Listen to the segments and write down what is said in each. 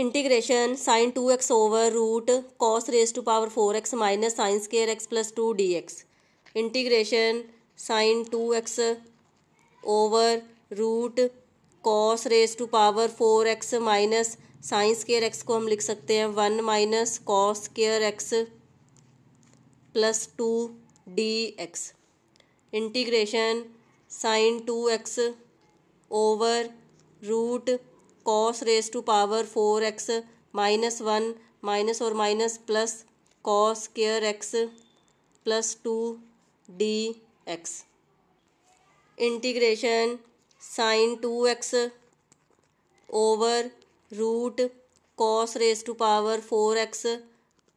integration sine two x over root cos raise to power four x minus sine square x plus two D x integration sine two x over root cos raise to power four x minus sine square x को हम लिख सकते हैं one minus cos square x plus two D x integration sine two x over root cos raise to power four x minus one minus और minus plus cos square X plus two D x integration sine two x over root cos raise to power four x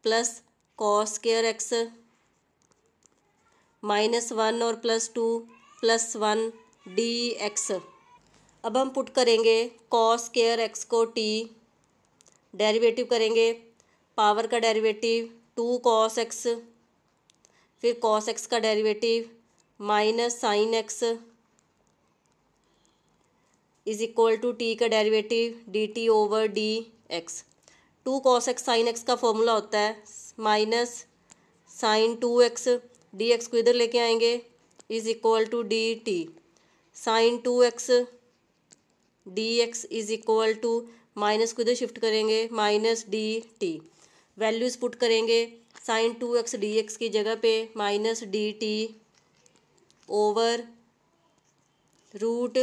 plus cos square x minus one और plus two plus one d x अब हम put करेंगे cos square x को T derivative करेंगे power का derivative two cos x फिर cos x का derivative minus sine x is equal to t का derivative D T over D x two cos x sign X का formula होता है minus sine two x D x को इधर लेके आएंगे is equal to D t sine two x D x is equal to minus को इधर shift करेंगे minus d T values put करेंगे sine two x D x की जगह पे minus d T over root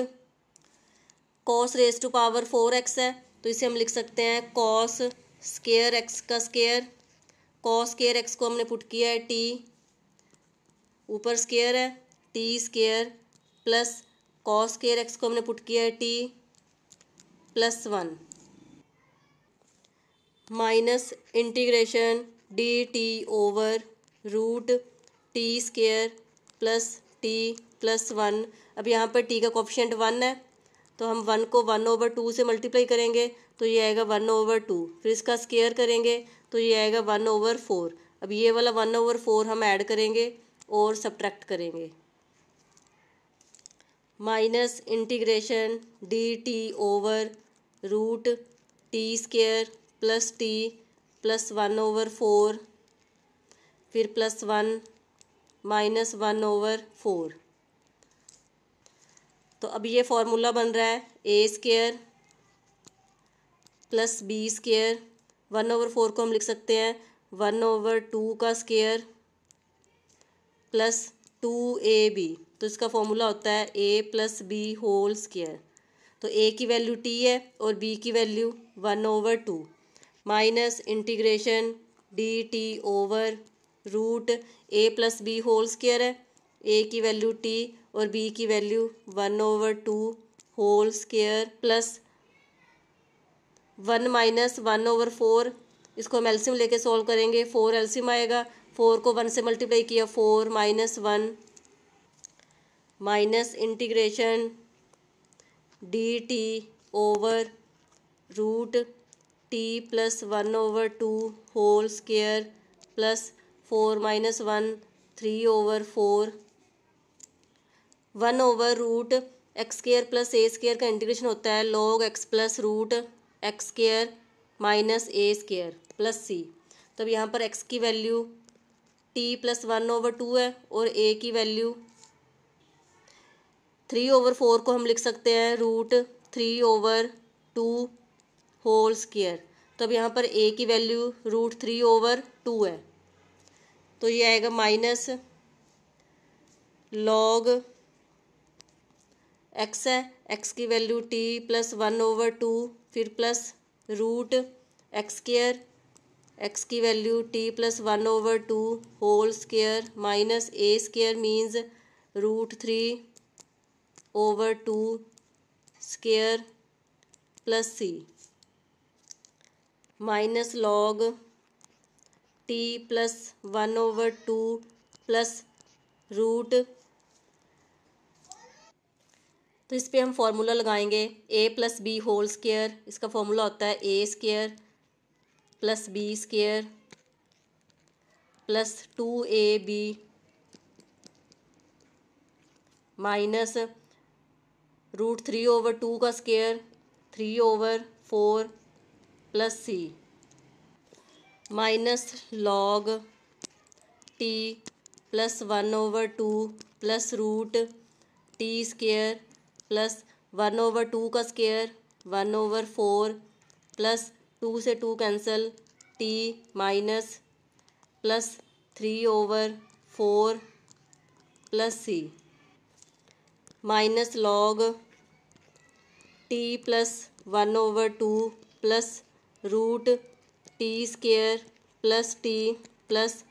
cos raise to power four x है तो इसे हम लिख सकते हैं कॉस स्केयर एक्स का स्केयर कॉस स्केयर एक्स को हमने पुट किया है टी ऊपर स्केयर है t square plus cos square x को हमने पुट किया है t plus one minus integration D T over root T square plus T plus one अब यहाँ पर टी का कॉपिशेंट वन है तो हम वन को वन ओवर टू से मल्टीप्लाई करेंगे तो ये आएगा वन ओवर टू फिर इसका स्केयर करेंगे तो ये आएगा वन ओवर फोर अब ये वाला वन ओवर फोर हम ऐड करेंगे और सब्ट्रैक्ट करेंगे minus integration D T over root T square plus T plus one over four फिर plus one minus one over four तो अब ये फॉर्मूला बन रहा है ए square plus B square one over four को हम लिख सकते हैं वन ओवर टू का square plus two A B तो इसका फॉर्मूला होता है ए प्लस बी होल स्केयर तो ए की वैल्यू टी है और बी की value one over two minus integration D T over root A plus B whole square है ए की वैल्यू टी और बी की value one over two whole square plus one minus one over four इसको हम LCM लेके solve करेंगे four LCM आएगा four को वन से मल्टीप्लाई किया four minus one minus integration D T over root T plus one over two whole square plus four minus one three over four one over root X square plus A square का integration होता है log X plus root X square minus A square plus C तब यहाँ पर X की value T plus one over two है और ए की वैल्यू थ्री ओवर फोर को हम लिख सकते हैं root three over two whole square तो अब यहाँ पर ए की value root three over two है तो ये आएगा माइनस लॉग एक्स है एक्स की value T plus one over two फिर plus root X square X की value T plus one over two whole square minus A square means root three over two square plus C minus log T plus one over two plus root तो इस पर हम formula लगाएंगे A plus B whole square इसका formula होता है ए square plus B square plus two ए B minus root three over two का square three over four plus C minus log T plus one over two plus root T square plus one over two का square one over four plus two से two cancel T minus plus three over four plus C minus log T plus one over two plus root T square plus T plus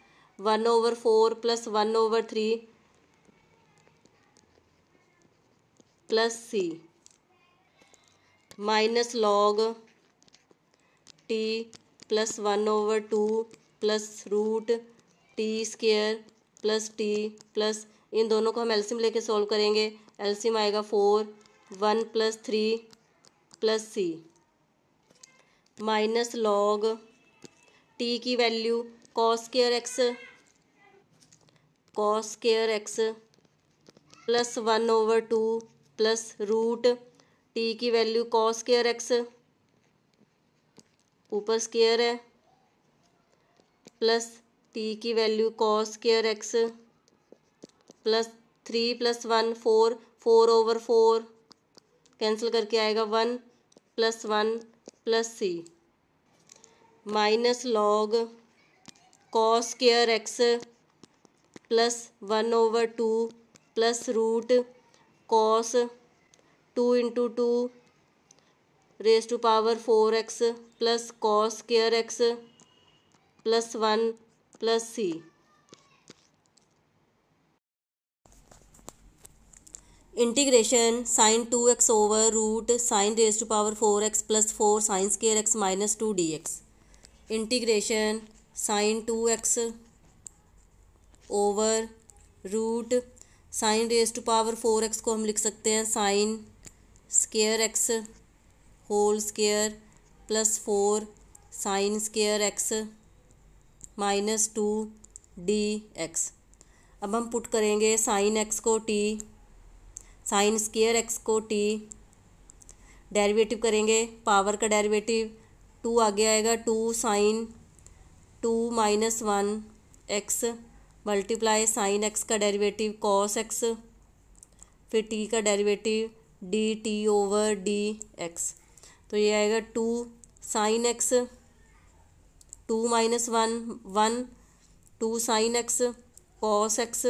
one over four plus one over three plus C minus log T plus one over two plus root T square plus T plus इन दोनों को हम LCM लेके solve करेंगे LCM आएगा four one plus three plus C minus log T की value cos square X cos square X plus one over two plus root T की value cos square X ऊपर स्केयर है plus T की value cos square X plus three plus one four four over four cancel करके आएगा one plus one plus C minus log cos square X plus one over two plus root cos two into two raise to power four x plus cos square X plus one plus C integration sine two x over root sine raise two power four x plus four sine square X minus two D x integration sine two x over root sine raise two power four X को हम लिख सकते हैं sine square X whole square plus four sine square X minus two D x अब हम put करेंगे sine X को T sine square x को टी डेरिवेटिव करेंगे पावर का डेरिवेटिव टू आगे आएगा two sine two minus one x multiply sine X का डेरिवेटिव कॉस एक्स फिर टी का derivative D T over D X तो ये आएगा two sine X two minus one one two sine X cos X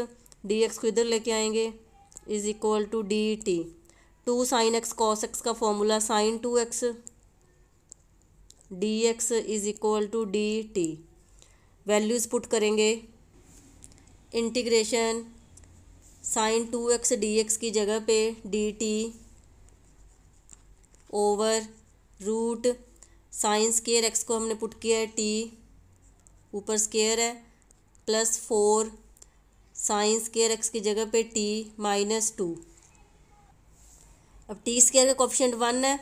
D x को इधर लेके आएंगे is equal to D T two sine X cos x का formula sine two x D x is equal to D T values put करेंगे integration sine two x D x की जगह पे D T over root sine square x को हमने put किया है T ऊपर स्केयर है plus four sine square X की जगह पे टी माइनस टू अब टी स्केयर का कॉफिशेंट वन है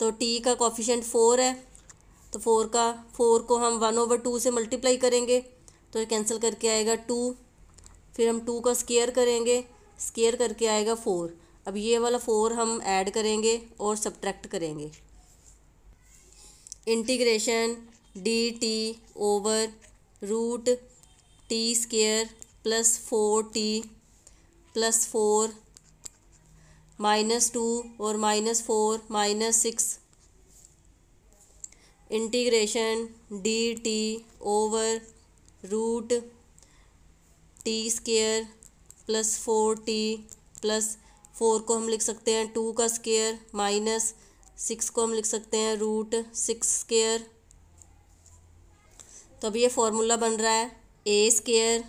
तो टी का कॉफिशेंट फोर है तो फोर का फोर को हम वन ओवर टू से मल्टीप्लाई करेंगे तो ये कैंसिल करके आएगा टू फिर हम टू का स्केयर करेंगे स्केयर करके आएगा फोर अब ये वाला फोर हम ऐड करेंगे और सब्ट्रैक्ट करेंगे integration D T over root T square plus four T plus four minus two और minus four minus six integration D T over root T square plus four T plus four को हम लिख सकते हैं to का square minus six को हम लिख सकते हैं रूट सिक्स स्केयर तो अब ये फॉर्मूला बन रहा है ए square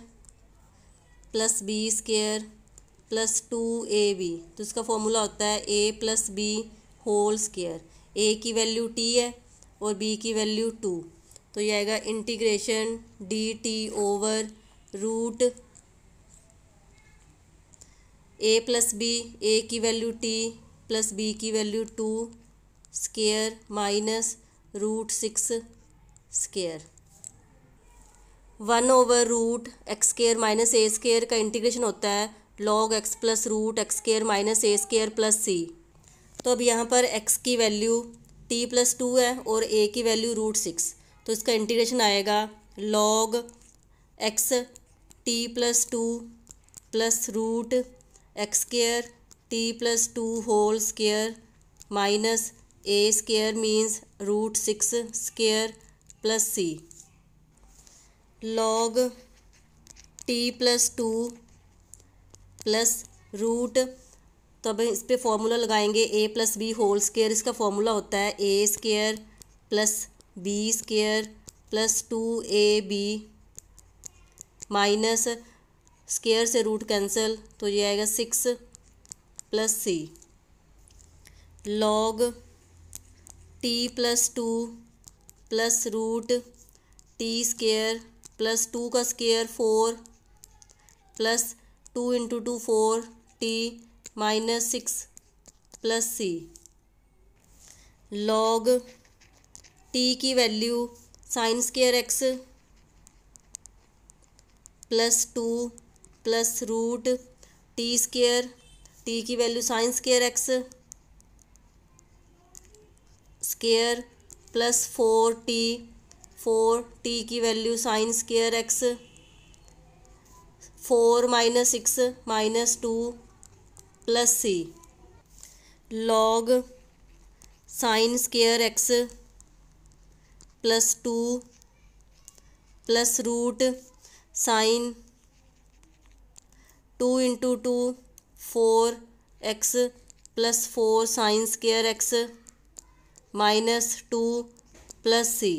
plus B square plus two A B तो इसका फॉर्मूला होता है ए plus B whole square A की वैल्यू टी है और बी की वैल्यू टू तो यह आएगा integration D T over root A plus B A की वैल्यू टी प्लस बी की value two square minus root six square one over root X square minus A square का integration होता है log X plus root X square minus A square plus C तो अब यहाँ पर X की value T plus to है और ए की वैल्यू रूट सिक्स तो इसका इंटीग्रेशन आएगा log X T plus two plus root X square T plus two whole square minus A square means root six square plus C log T plus two plus root तो अब इस पर formula लगाएंगे A plus B whole square इसका formula होता है ए square plus B square plus two ए B minus square से root cancel तो ये आएगा six plus C log T plus two plus root T square plus two का square four plus two into two four T minus six plus C log T की value sine square x plus two plus root T square T की value sine square X square plus four T four T की value sine square X four minus six minus two plus C log sine square x plus two plus root sine two into two four x plus four sine square X minus two plus सी